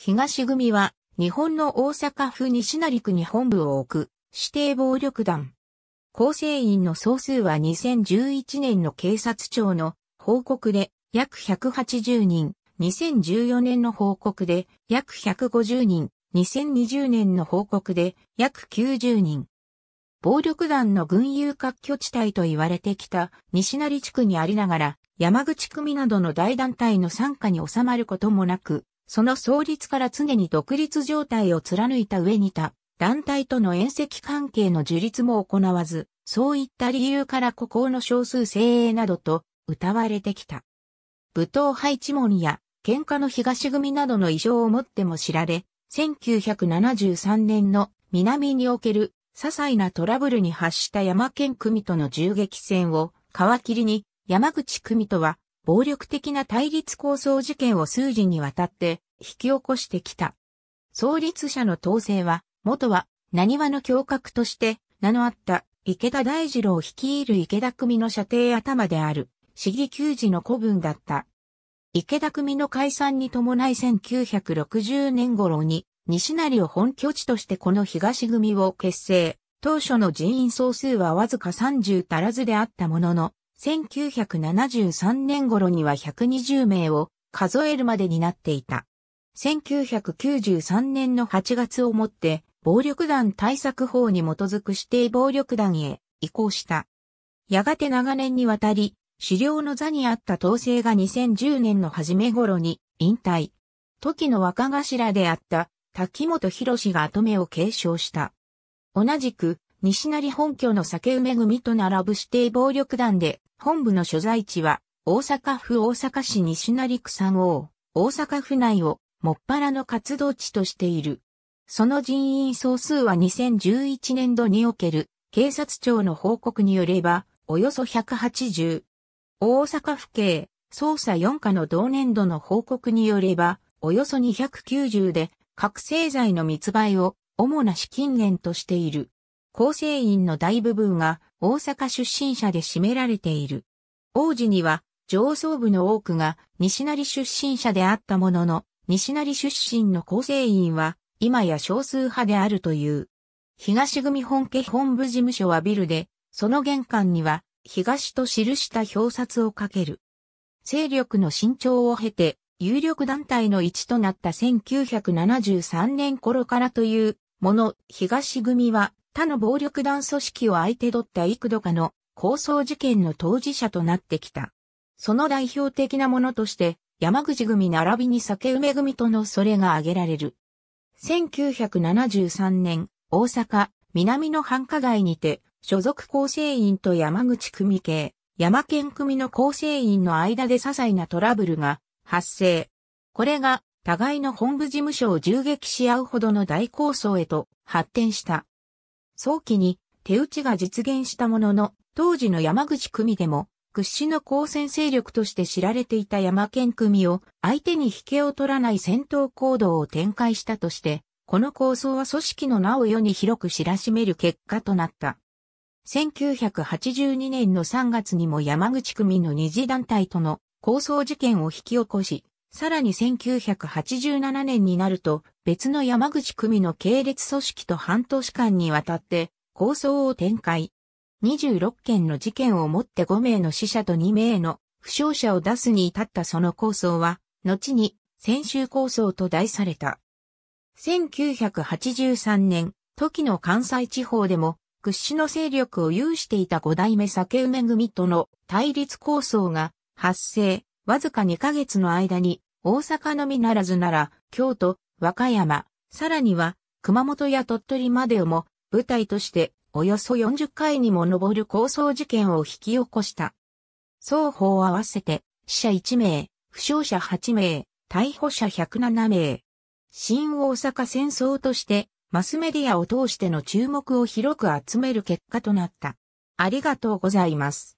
東組は、日本の大阪府西成区に本部を置く、指定暴力団。構成員の総数は2011年の警察庁の報告で約180人、2014年の報告で約150人、2020年の報告で約90人。暴力団の軍友割拠地帯と言われてきた西成地区にありながら、山口組などの大団体の参加に収まることもなく、その創立から常に独立状態を貫いた上に他団体との縁石関係の樹立も行わず、そういった理由から孤高の少数精鋭などと謳われてきた。武闘配置門や喧嘩の東組などの異常をもっても知られ、1973年の南における些細なトラブルに発した山県組との銃撃戦を皮切りに山口組とは暴力的な対立構想事件を数時にわたって引き起こしてきた。創立者の統制は、元は、何話の教閣として名のあった池田大二郎率いる池田組の射程頭である、市議球児の古文だった。池田組の解散に伴い1960年頃に、西成を本拠地としてこの東組を結成。当初の人員総数はわずか30足らずであったものの、1973年頃には120名を数えるまでになっていた。1993年の8月をもって暴力団対策法に基づく指定暴力団へ移行した。やがて長年にわたり、狩猟の座にあった統制が2010年の初め頃に引退。時の若頭であった滝本博が後目を継承した。同じく西成本拠の酒梅組と並ぶ指定暴力団で、本部の所在地は、大阪府大阪市西成区三王、大阪府内を、もっぱらの活動地としている。その人員総数は2011年度における、警察庁の報告によれば、およそ180。大阪府警、捜査4課の同年度の報告によれば、およそ290で、覚醒剤の密売を主な資金源としている。構成員の大部分が大阪出身者で占められている。王子には上層部の多くが西成出身者であったものの、西成出身の構成員は今や少数派であるという。東組本家本部事務所はビルで、その玄関には東と記した表札をかける。勢力の伸長を経て、有力団体の一となった1973年頃からというもの、東組は他の暴力団組織を相手取った幾度かの抗争事件の当事者となってきた。その代表的なものとして、山口組並びに酒梅組とのそれが挙げられる。1973年、大阪、南の繁華街にて、所属構成員と山口組系、山県組の構成員の間で些細なトラブルが発生。これが、互いの本部事務所を銃撃し合うほどの大抗争へと発展した。早期に手打ちが実現したものの、当時の山口組でも屈指の抗戦勢力として知られていた山県組を相手に引けを取らない戦闘行動を展開したとして、この構想は組織の名を世に広く知らしめる結果となった。1982年の3月にも山口組の二次団体との構想事件を引き起こし、さらに1987年になると別の山口組の系列組織と半年間にわたって構想を展開。26件の事件をもって5名の死者と2名の負傷者を出すに至ったその構想は、後に先週構想と題された。1983年、時の関西地方でも屈指の勢力を有していた五代目酒梅組との対立構想が発生、わずか2ヶ月の間に大阪のみならずなら京都、和歌山、さらには熊本や鳥取までをも舞台としておよそ40回にも上る抗争事件を引き起こした。双方合わせて死者1名、負傷者8名、逮捕者107名。新大阪戦争としてマスメディアを通しての注目を広く集める結果となった。ありがとうございます。